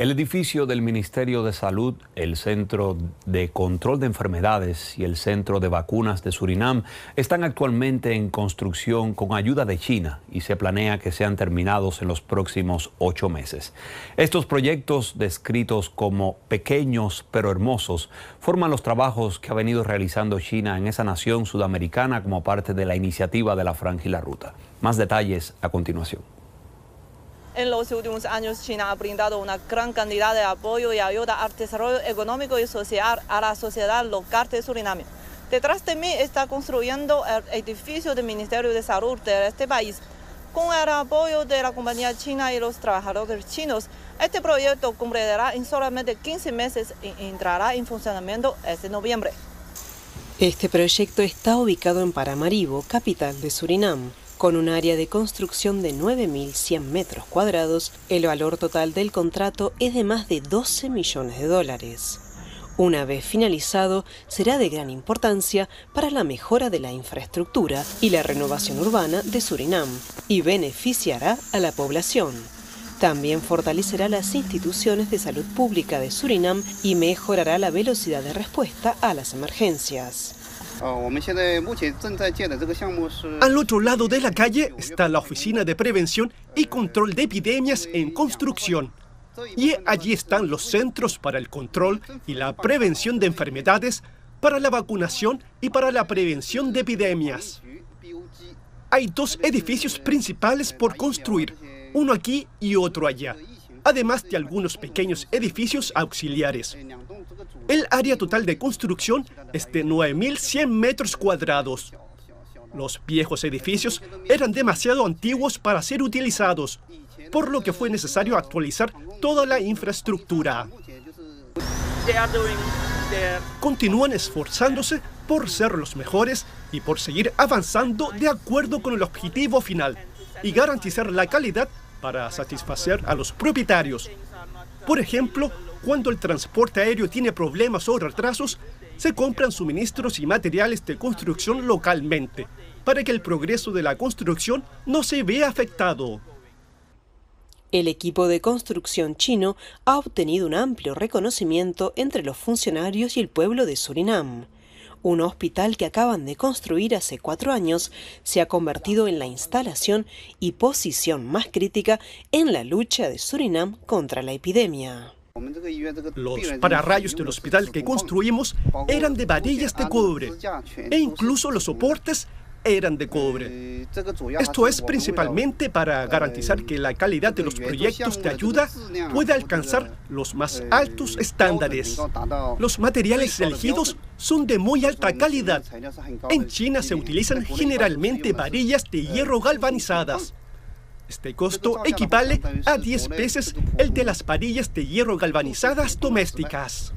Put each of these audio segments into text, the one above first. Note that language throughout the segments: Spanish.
El edificio del Ministerio de Salud, el Centro de Control de Enfermedades y el Centro de Vacunas de Surinam están actualmente en construcción con ayuda de China y se planea que sean terminados en los próximos ocho meses. Estos proyectos, descritos como pequeños pero hermosos, forman los trabajos que ha venido realizando China en esa nación sudamericana como parte de la iniciativa de la Franja y la Ruta. Más detalles a continuación. En los últimos años, China ha brindado una gran cantidad de apoyo y ayuda al desarrollo económico y social a la sociedad local de Surinam. Detrás de mí está construyendo el edificio del Ministerio de Salud de este país. Con el apoyo de la compañía china y los trabajadores chinos, este proyecto cumplirá en solamente 15 meses y entrará en funcionamiento este noviembre. Este proyecto está ubicado en Paramaribo, capital de Surinam. Con un área de construcción de 9.100 metros cuadrados, el valor total del contrato es de más de 12 millones de dólares. Una vez finalizado, será de gran importancia para la mejora de la infraestructura y la renovación urbana de Surinam y beneficiará a la población. También fortalecerá las instituciones de salud pública de Surinam y mejorará la velocidad de respuesta a las emergencias. Oh, Al otro lado de la calle está la Oficina de Prevención y Control de Epidemias en Construcción. Y allí están los centros para el control y la prevención de enfermedades, para la vacunación y para la prevención de epidemias. Hay dos edificios principales por construir, uno aquí y otro allá, además de algunos pequeños edificios auxiliares. El área total de construcción es de 9.100 metros cuadrados. Los viejos edificios eran demasiado antiguos para ser utilizados, por lo que fue necesario actualizar toda la infraestructura. Continúan esforzándose por ser los mejores y por seguir avanzando de acuerdo con el objetivo final y garantizar la calidad para satisfacer a los propietarios. Por ejemplo, cuando el transporte aéreo tiene problemas o retrasos, se compran suministros y materiales de construcción localmente, para que el progreso de la construcción no se vea afectado. El equipo de construcción chino ha obtenido un amplio reconocimiento entre los funcionarios y el pueblo de Surinam. Un hospital que acaban de construir hace cuatro años se ha convertido en la instalación y posición más crítica en la lucha de Surinam contra la epidemia. Los pararrayos del hospital que construimos eran de varillas de cobre e incluso los soportes eran de cobre. Esto es principalmente para garantizar que la calidad de los proyectos de ayuda pueda alcanzar los más altos estándares. Los materiales elegidos son de muy alta calidad. En China se utilizan generalmente varillas de hierro galvanizadas. Este costo equivale a 10 veces el de las varillas de hierro galvanizadas domésticas.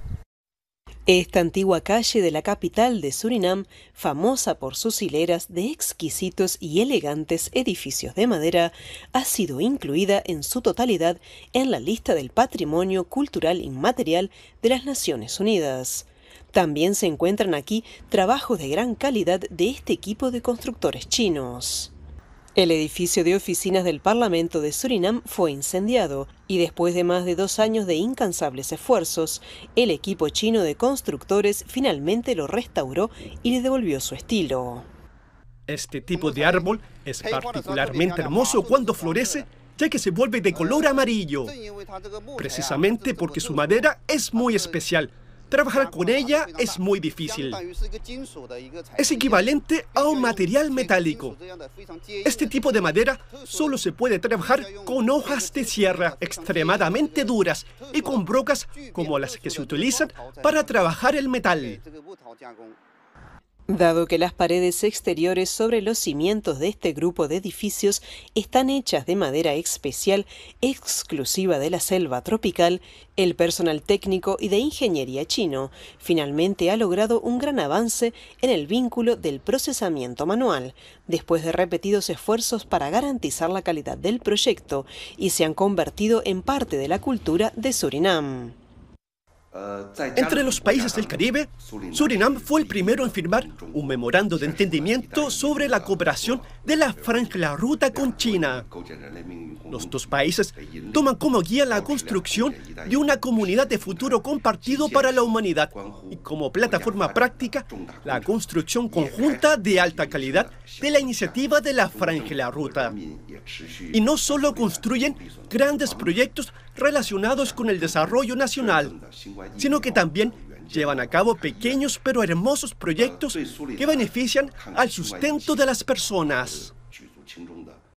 Esta antigua calle de la capital de Surinam, famosa por sus hileras de exquisitos y elegantes edificios de madera, ha sido incluida en su totalidad en la lista del Patrimonio Cultural Inmaterial de las Naciones Unidas. También se encuentran aquí trabajos de gran calidad de este equipo de constructores chinos. El edificio de oficinas del Parlamento de Surinam fue incendiado y después de más de dos años de incansables esfuerzos, el equipo chino de constructores finalmente lo restauró y le devolvió su estilo. Este tipo de árbol es particularmente hermoso cuando florece ya que se vuelve de color amarillo, precisamente porque su madera es muy especial, Trabajar con ella es muy difícil. Es equivalente a un material metálico. Este tipo de madera solo se puede trabajar con hojas de sierra extremadamente duras y con brocas como las que se utilizan para trabajar el metal. Dado que las paredes exteriores sobre los cimientos de este grupo de edificios están hechas de madera especial exclusiva de la selva tropical, el personal técnico y de ingeniería chino finalmente ha logrado un gran avance en el vínculo del procesamiento manual, después de repetidos esfuerzos para garantizar la calidad del proyecto, y se han convertido en parte de la cultura de Surinam. Entre los países del Caribe, Surinam fue el primero en firmar un memorando de entendimiento sobre la cooperación de la la Ruta con China. Los dos países toman como guía la construcción de una comunidad de futuro compartido para la humanidad y como plataforma práctica la construcción conjunta de alta calidad de la iniciativa de la la Ruta. Y no solo construyen grandes proyectos relacionados con el desarrollo nacional, sino que también llevan a cabo pequeños pero hermosos proyectos que benefician al sustento de las personas.